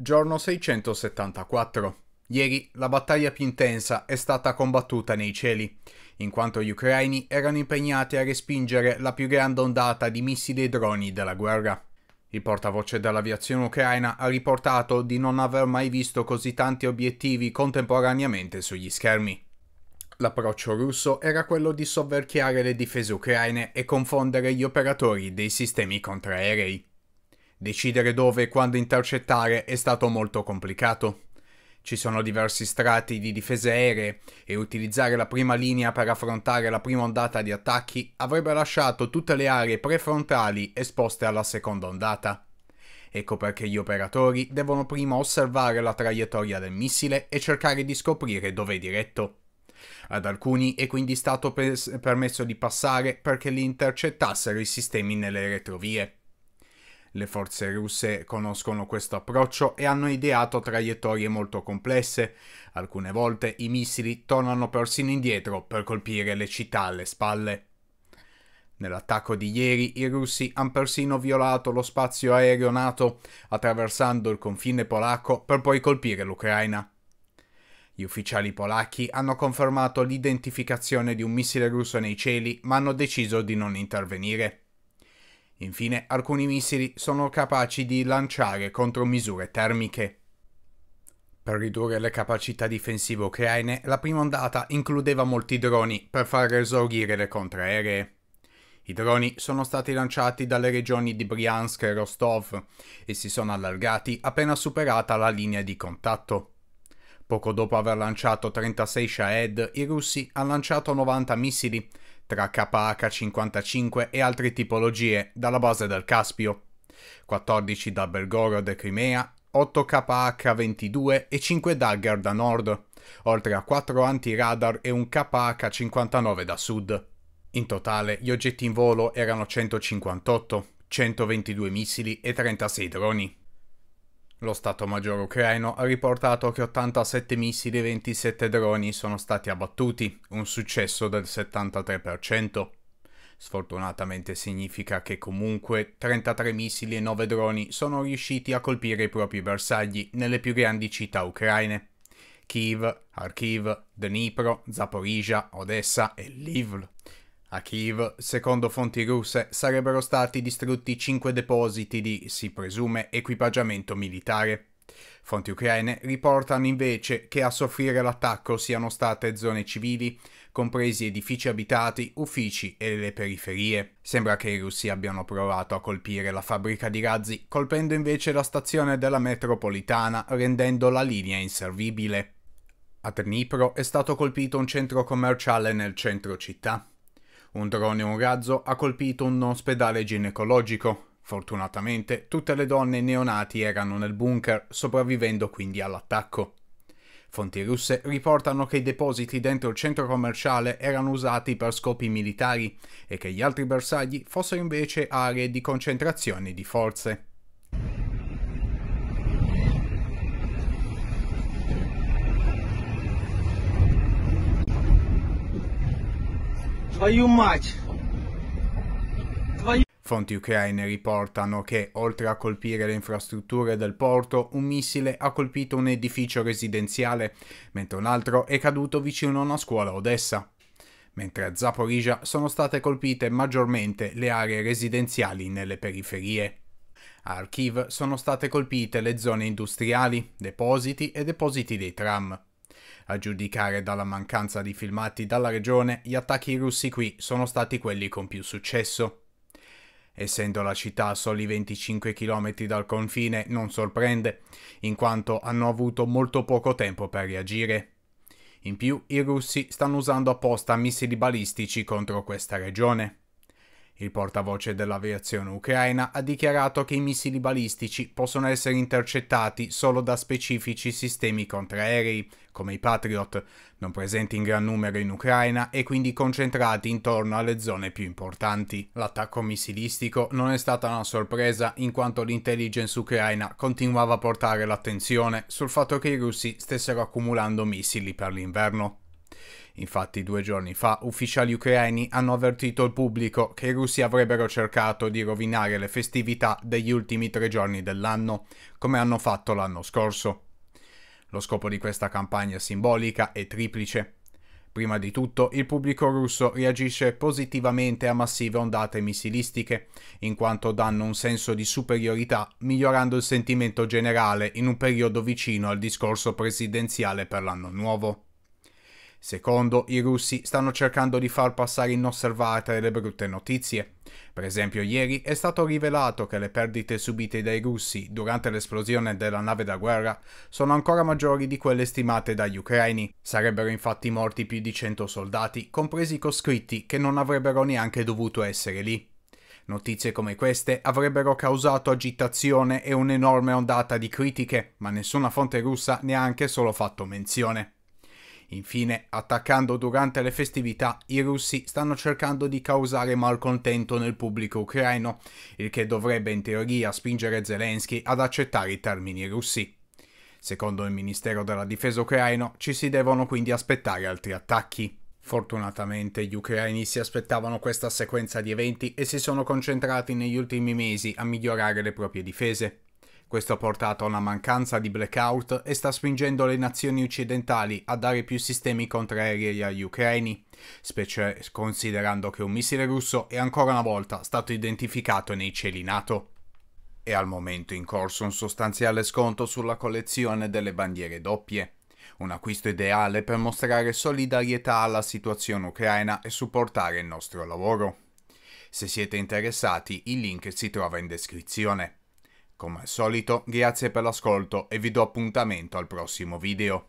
Giorno 674. Ieri la battaglia più intensa è stata combattuta nei cieli, in quanto gli ucraini erano impegnati a respingere la più grande ondata di missili e droni della guerra. Il portavoce dell'aviazione ucraina ha riportato di non aver mai visto così tanti obiettivi contemporaneamente sugli schermi. L'approccio russo era quello di sovverchiare le difese ucraine e confondere gli operatori dei sistemi contraerei. Decidere dove e quando intercettare è stato molto complicato. Ci sono diversi strati di difese aeree e utilizzare la prima linea per affrontare la prima ondata di attacchi avrebbe lasciato tutte le aree prefrontali esposte alla seconda ondata. Ecco perché gli operatori devono prima osservare la traiettoria del missile e cercare di scoprire dove è diretto. Ad alcuni è quindi stato permesso di passare perché li intercettassero i sistemi nelle retrovie. Le forze russe conoscono questo approccio e hanno ideato traiettorie molto complesse. Alcune volte i missili tornano persino indietro per colpire le città alle spalle. Nell'attacco di ieri i russi hanno persino violato lo spazio aereo NATO, attraversando il confine polacco per poi colpire l'Ucraina. Gli ufficiali polacchi hanno confermato l'identificazione di un missile russo nei cieli, ma hanno deciso di non intervenire. Infine, alcuni missili sono capaci di lanciare contromisure termiche. Per ridurre le capacità difensive ucraine, la prima ondata includeva molti droni per far esaurire le contraeree. I droni sono stati lanciati dalle regioni di Briansk e Rostov e si sono allargati appena superata la linea di contatto. Poco dopo aver lanciato 36 Shahed, i russi hanno lanciato 90 missili tra KH-55 e altre tipologie dalla base del Caspio, 14 da Belgorod e Crimea, 8 KH-22 e 5 Dagger da nord, oltre a 4 anti-radar e un KH-59 da sud. In totale gli oggetti in volo erano 158, 122 missili e 36 droni. Lo Stato Maggiore ucraino ha riportato che 87 missili e 27 droni sono stati abbattuti, un successo del 73%. Sfortunatamente significa che comunque 33 missili e 9 droni sono riusciti a colpire i propri bersagli nelle più grandi città ucraine. Kiev, Kharkiv, Dnipro, Zaporizhia, Odessa e Lviv. A Kiev, secondo fonti russe, sarebbero stati distrutti cinque depositi di, si presume, equipaggiamento militare. Fonti ucraine riportano invece che a soffrire l'attacco siano state zone civili, compresi edifici abitati, uffici e le periferie. Sembra che i russi abbiano provato a colpire la fabbrica di razzi, colpendo invece la stazione della metropolitana, rendendo la linea inservibile. A Dnipro è stato colpito un centro commerciale nel centro città. Un drone e un razzo ha colpito un ospedale ginecologico. Fortunatamente tutte le donne neonati erano nel bunker, sopravvivendo quindi all'attacco. Fonti russe riportano che i depositi dentro il centro commerciale erano usati per scopi militari e che gli altri bersagli fossero invece aree di concentrazione di forze. Твою мать! Fonti ucraine riportano che, oltre a colpire le infrastrutture del porto, un missile ha colpito un edificio residenziale, mentre un altro è caduto vicino a una scuola Odessa. Mentre a Zaporizia sono state colpite maggiormente le aree residenziali nelle periferie. A Kharkiv sono state colpite le zone industriali, depositi e depositi dei tram. A giudicare dalla mancanza di filmati dalla regione, gli attacchi russi qui sono stati quelli con più successo. Essendo la città a soli 25 km dal confine non sorprende, in quanto hanno avuto molto poco tempo per reagire. In più, i russi stanno usando apposta missili balistici contro questa regione. Il portavoce dell'aviazione ucraina ha dichiarato che i missili balistici possono essere intercettati solo da specifici sistemi contraerei, come i Patriot, non presenti in gran numero in Ucraina e quindi concentrati intorno alle zone più importanti. L'attacco missilistico non è stata una sorpresa in quanto l'intelligence ucraina continuava a portare l'attenzione sul fatto che i russi stessero accumulando missili per l'inverno. Infatti due giorni fa ufficiali ucraini hanno avvertito il pubblico che i russi avrebbero cercato di rovinare le festività degli ultimi tre giorni dell'anno, come hanno fatto l'anno scorso. Lo scopo di questa campagna simbolica è triplice. Prima di tutto, il pubblico russo reagisce positivamente a massive ondate missilistiche, in quanto danno un senso di superiorità, migliorando il sentimento generale in un periodo vicino al discorso presidenziale per l'anno nuovo. Secondo, i russi stanno cercando di far passare inosservate le brutte notizie. Per esempio, ieri è stato rivelato che le perdite subite dai russi durante l'esplosione della nave da guerra sono ancora maggiori di quelle stimate dagli ucraini. Sarebbero infatti morti più di 100 soldati, compresi i coscritti che non avrebbero neanche dovuto essere lì. Notizie come queste avrebbero causato agitazione e un'enorme ondata di critiche, ma nessuna fonte russa ne ha anche solo fatto menzione. Infine, attaccando durante le festività, i russi stanno cercando di causare malcontento nel pubblico ucraino, il che dovrebbe in teoria spingere Zelensky ad accettare i termini russi. Secondo il Ministero della Difesa ucraino, ci si devono quindi aspettare altri attacchi. Fortunatamente gli ucraini si aspettavano questa sequenza di eventi e si sono concentrati negli ultimi mesi a migliorare le proprie difese. Questo ha portato a una mancanza di blackout e sta spingendo le nazioni occidentali a dare più sistemi contraerei agli ucraini, specie considerando che un missile russo è ancora una volta stato identificato nei cieli NATO. È al momento in corso un sostanziale sconto sulla collezione delle bandiere doppie un acquisto ideale per mostrare solidarietà alla situazione ucraina e supportare il nostro lavoro. Se siete interessati, il link si trova in descrizione. Come al solito, grazie per l'ascolto e vi do appuntamento al prossimo video.